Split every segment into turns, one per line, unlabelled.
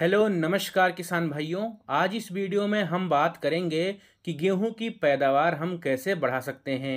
hello नमस्कार किसान भाइयों आज इस वीडियो में हम बात करेंगे कि गेहूं की पैदावार हम कैसे बढ़ा सकते हैं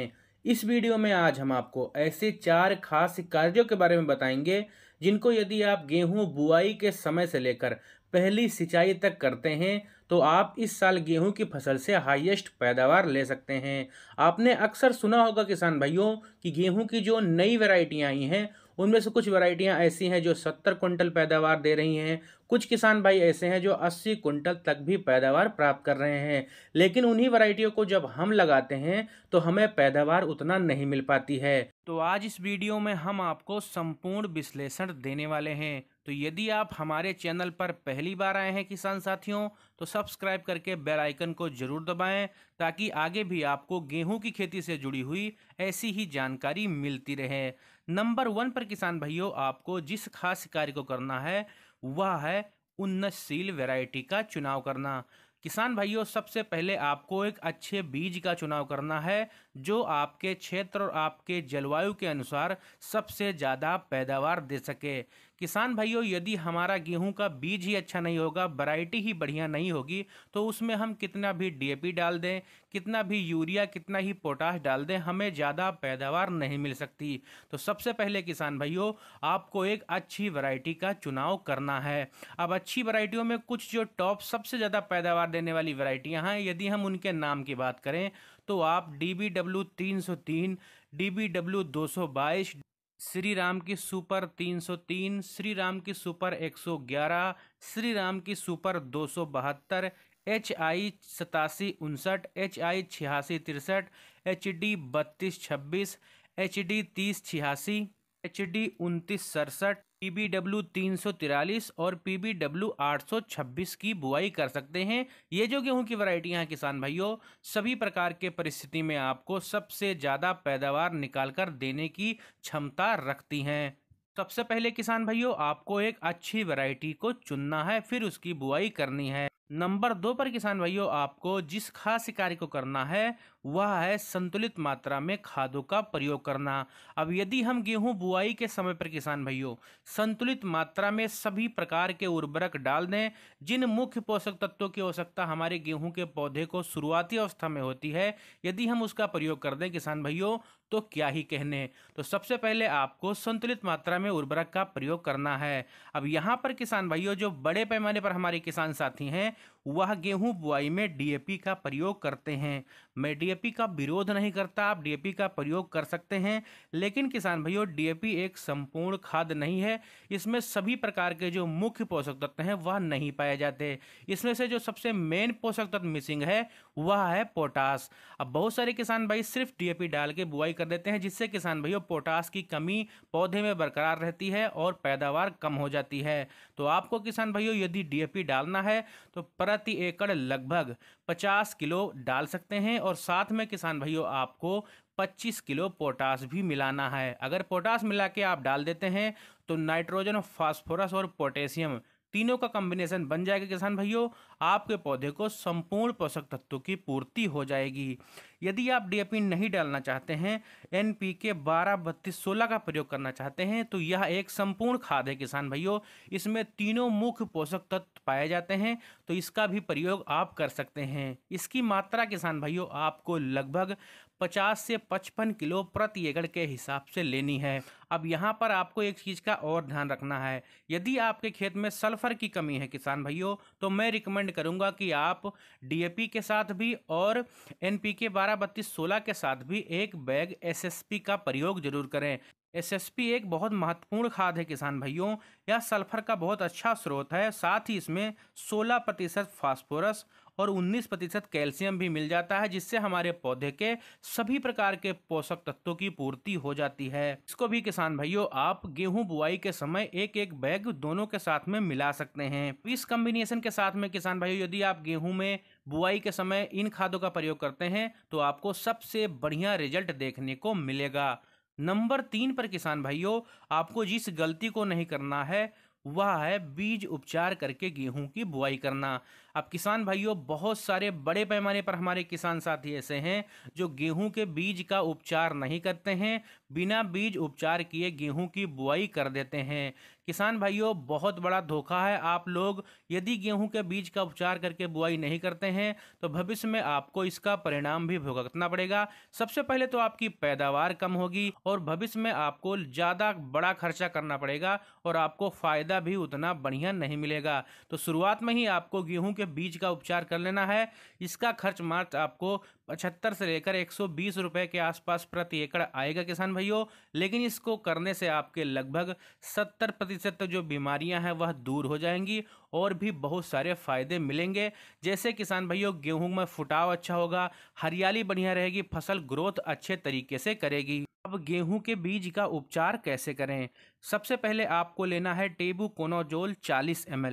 इस वीडियो में आज हम आपको ऐसे चार खास कार्यों के बारे में बताएंगे जिनको यदि आप गेहूं बुआई के समय से लेकर पहली सिंचाई तक करते हैं तो आप इस साल गेहूं की फसल से हाईएस्ट पैदावार ले सकते हैं आपने अक्सर सुना होगा किसान भाइयों कि गेहूं की जो नई वेराइटियाँ आई हैं उनमें से कुछ वैरायटियां ऐसी हैं जो सत्तर क्विंटल पैदावार दे रही हैं कुछ किसान भाई ऐसे हैं जो 80 कुंटल तक भी पैदावार प्राप्त कर रहे हैं लेकिन उन्हीं वैरायटियों को जब हम लगाते हैं तो हमें पैदावार उतना नहीं मिल पाती है तो आज इस वीडियो में हम आपको संपूर्ण विश्लेषण देने वाले हैं तो यदि आप हमारे चैनल पर पहली बार आए हैं किसान साथियों तो सब्सक्राइब करके बेल आइकन को जरूर दबाएं ताकि आगे भी आपको गेहूं की खेती से जुड़ी हुई ऐसी ही जानकारी मिलती रहे नंबर वन पर किसान भाइयों आपको जिस खास कार्य को करना है वह है उन्नतशील वैरायटी का चुनाव करना किसान भाइयों सबसे पहले आपको एक अच्छे बीज का चुनाव करना है जो आपके क्षेत्र और आपके जलवायु के अनुसार सबसे ज़्यादा पैदावार दे सके किसान भाइयों यदि हमारा गेहूं का बीज ही अच्छा नहीं होगा वैरायटी ही बढ़िया नहीं होगी तो उसमें हम कितना भी डीएपी डाल दें कितना भी यूरिया कितना ही पोटाश डाल दें हमें ज़्यादा पैदावार नहीं मिल सकती तो सबसे पहले किसान भाइयों आपको एक अच्छी वैरायटी का चुनाव करना है अब अच्छी वैरायटियों में कुछ जो टॉप सबसे ज़्यादा पैदावार देने वाली वैरायटियाँ हैं यदि हम उनके नाम की बात करें तो आप डी बी डब्ल्यू तीन सौ तीन डी बी डब्ल्यू दो सौ बाईस श्री राम की सुपर 303 श्री राम की सुपर 111 श्री राम की सुपर दो सौ बहत्तर एच आई सतासी उनसठ एच आई छियासी तिरसठ एच डी बत्तीस छब्बीस एच डी तीस छियासी एच डी उनतीस सड़सठ पी बी डब्ल्यू तीन सौ तिरालीस और पी बी डब्ल्यू आठ सौ छब्बीस की बुआई कर सकते हैं ये जो गेहूं की वरायटी हैं किसान भाइयों सभी प्रकार के परिस्थिति में आपको सबसे ज़्यादा पैदावार निकाल कर देने की क्षमता रखती हैं सबसे पहले किसान भाइयों आपको एक अच्छी वैरायटी को चुनना है फिर उसकी बुआई करनी है नंबर दो पर किसान भाइयों आपको जिस खास कार्य को करना है वह है संतुलित मात्रा में खादों का प्रयोग करना अब यदि हम गेहूं बुआई के समय पर किसान भाइयों संतुलित मात्रा में सभी प्रकार के उर्वरक डाल दें जिन मुख्य पोषक तत्वों की आवश्यकता हमारे गेहूं के पौधे को शुरुआती अवस्था में होती है यदि हम उसका प्रयोग कर दें किसान भाइयों तो क्या ही कहने तो सबसे पहले आपको संतुलित मात्रा में उर्वरक का प्रयोग करना है अब यहाँ पर किसान भाइयों जो बड़े पैमाने पर हमारे किसान साथी हैं वह गेहूं बुआई में डीएपी का प्रयोग करते हैं मैं डीएपी का विरोध नहीं करता आप डीएपी का प्रयोग कर सकते हैं लेकिन किसान भाइयों डीएपी एक संपूर्ण खाद नहीं है इसमें सभी प्रकार के जो मुख्य पोषक तत्व हैं वह नहीं पाए जाते इसमें से जो सबसे मेन पोषक तत्व मिसिंग है वह है पोटास अब बहुत सारे किसान भाई सिर्फ पी डाल के बुआई कर देते हैं जिससे किसान भाइयों पोटास की कमी पौधे में बरकरार रहती है और पैदावार कम हो जाती है तो आपको किसान भाइयों यदि पी डालना है तो प्रति प्रति एकड़ लगभग 50 किलो डाल सकते हैं और साथ में किसान भाइयों आपको 25 किलो पोटास भी मिलाना है अगर पोटास मिला के आप डाल देते हैं तो नाइट्रोजन फास्फोरस और पोटेशियम तीनों का कॉम्बिनेशन बन जाएगा किसान भाइयों आपके पौधे को संपूर्ण पोषक तत्वों की पूर्ति हो जाएगी यदि आप डीएपी नहीं डालना चाहते हैं एन पी के बारह बत्तीस सोलह का प्रयोग करना चाहते हैं तो यह एक संपूर्ण खाद है किसान भाइयों इसमें तीनों मुख्य पोषक तत्व पाए जाते हैं तो इसका भी प्रयोग आप कर सकते हैं इसकी मात्रा किसान भाइयों आपको लगभग 50 से 55 किलो प्रति एकड़ के हिसाब से लेनी है अब यहाँ पर आपको एक चीज़ का और ध्यान रखना है यदि आपके खेत में सल्फर की कमी है किसान भाइयों तो मैं रिकमेंड रिकमेंड करूंगा कि आप डी के साथ भी और एन पी के बारह बत्तीस सोलह के साथ भी एक बैग एस का प्रयोग जरूर करें एसएसपी एक बहुत महत्वपूर्ण खाद है किसान भाइयों यह सल्फर का बहुत अच्छा स्रोत है साथ ही इसमें 16 प्रतिशत फॉस्फोरस और 19 प्रतिशत कैल्शियम भी मिल जाता है जिससे हमारे पौधे के सभी प्रकार के पोषक तत्वों की पूर्ति हो जाती है इसको भी किसान भाइयों आप गेहूं बुआई के समय एक एक बैग दोनों के साथ में मिला सकते हैं तो इस कम्बिनेशन के साथ में किसान भाइयों यदि आप गेहूं में बुआई के समय इन खादों का प्रयोग करते हैं तो आपको सबसे बढ़िया रिजल्ट देखने को मिलेगा नंबर तीन पर किसान भाइयों आपको जिस गलती को नहीं करना है वह है बीज उपचार करके गेहूं की बुआई करना अब किसान भाइयों बहुत सारे बड़े पैमाने पर हमारे किसान साथी ऐसे हैं जो गेहूं के बीज का उपचार नहीं करते हैं बिना बीज उपचार किए गेहूं की बुआई कर देते हैं किसान भाइयों बहुत बड़ा धोखा है आप लोग यदि गेहूं के बीज का उपचार करके बुआई नहीं करते हैं तो भविष्य में आपको इसका परिणाम भी भुगतना पड़ेगा सबसे पहले तो आपकी पैदावार कम होगी और भविष्य में आपको ज़्यादा बड़ा खर्चा करना पड़ेगा और आपको फ़ायदा भी उतना बढ़िया नहीं मिलेगा तो शुरुआत में ही आपको गेहूँ के बीज का उपचार कर लेना है इसका खर्च मात्र आपको पचहत्तर से लेकर एक सौ के आसपास प्रति एकड़ आएगा किसान भाइयों लेकिन इसको करने से आपके लगभग सत्तर प्रतिशत जो बीमारियां हैं वह दूर हो जाएंगी और भी बहुत सारे फायदे मिलेंगे जैसे किसान भाइयों गेहूं में फुटाव अच्छा होगा हरियाली बढ़िया रहेगी फसल ग्रोथ अच्छे तरीके से करेगी अब गेहूं के बीज का उपचार कैसे करें सबसे पहले आपको लेना है टेबू कोनोजोल 40 एम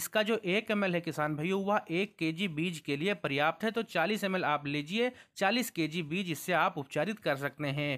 इसका जो एक एम है किसान भाइयों वह एक के बीज के लिए पर्याप्त है तो 40 एम आप लीजिए 40 के बीज इससे आप उपचारित कर सकते हैं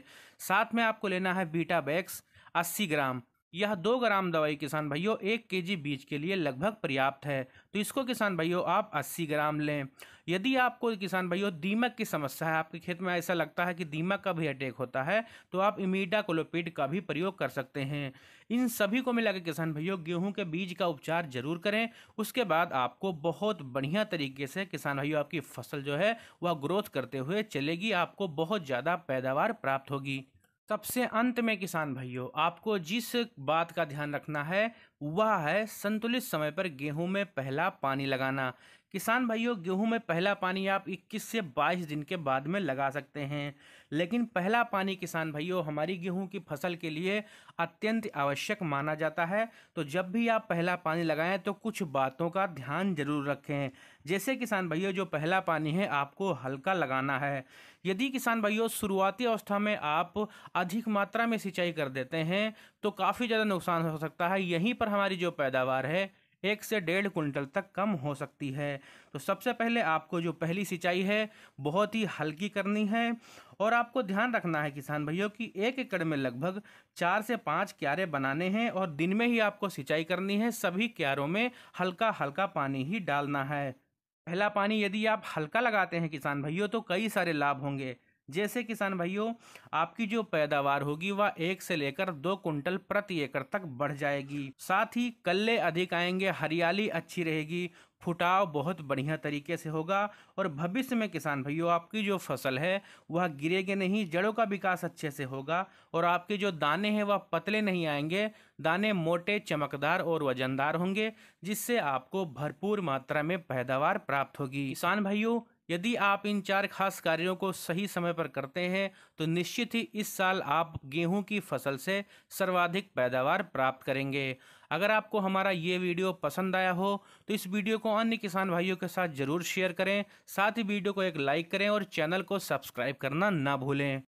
साथ में आपको लेना है बीटा बैक्स अस्सी ग्राम यह दो ग्राम दवाई किसान भाइयों एक के बीज के लिए लगभग पर्याप्त है तो इसको किसान भाइयों आप अस्सी ग्राम लें यदि आपको किसान भाइयों दीमक की समस्या है आपके खेत में ऐसा लगता है कि दीमक का भी अटैक होता है तो आप इमीडा कोलोपीड का भी प्रयोग कर सकते हैं इन सभी को मिला किसान भाइयों गेहूँ के बीज का उपचार जरूर करें उसके बाद आपको बहुत बढ़िया तरीके से किसान भाइयों आपकी फसल जो है वह ग्रोथ करते हुए चलेगी आपको बहुत ज़्यादा पैदावार प्राप्त होगी सबसे अंत में किसान भाइयों आपको जिस बात का ध्यान रखना है वह है संतुलित समय पर गेहूं में पहला पानी लगाना किसान भाइयों गेहूं में पहला पानी आप 21 से 22 दिन के बाद में लगा सकते हैं लेकिन पहला पानी किसान भाइयों हमारी गेहूं की फसल के लिए अत्यंत आवश्यक माना जाता है तो जब भी आप पहला पानी लगाएं तो कुछ बातों का ध्यान जरूर रखें जैसे किसान भाइयों जो पहला पानी है आपको हल्का लगाना है यदि किसान भाइयों शुरुआती अवस्था में आप अधिक मात्रा में सिंचाई कर देते हैं तो काफ़ी ज़्यादा नुकसान हो सकता है यहीं पर हमारी जो पैदावार है एक से डेढ़ कुंटल तक कम हो सकती है तो सबसे पहले आपको जो पहली सिंचाई है बहुत ही हल्की करनी है और आपको ध्यान रखना है किसान भाइयों कि एक एकड़ में लगभग चार से पाँच क्यारे बनाने हैं और दिन में ही आपको सिंचाई करनी है सभी क्यारों में हल्का हल्का पानी ही डालना है पहला पानी यदि आप हल्का लगाते हैं किसान भाइयों तो कई सारे लाभ होंगे जैसे किसान भाइयों आपकी जो पैदावार होगी वह एक से लेकर दो कुंटल प्रति एकड़ तक बढ़ जाएगी साथ ही कल्ले अधिक आएंगे हरियाली अच्छी रहेगी फुटाव बहुत बढ़िया तरीके से होगा और भविष्य में किसान भाइयों आपकी जो फसल है वह गिरेगी नहीं जड़ों का विकास अच्छे से होगा और आपके जो दाने हैं वह पतले नहीं आएंगे दाने मोटे चमकदार और वजनदार होंगे जिससे आपको भरपूर मात्रा में पैदावार प्राप्त होगी किसान भाइयों यदि आप इन चार खास कार्यों को सही समय पर करते हैं तो निश्चित ही इस साल आप गेहूं की फसल से सर्वाधिक पैदावार प्राप्त करेंगे अगर आपको हमारा ये वीडियो पसंद आया हो तो इस वीडियो को अन्य किसान भाइयों के साथ जरूर शेयर करें साथ ही वीडियो को एक लाइक करें और चैनल को सब्सक्राइब करना ना भूलें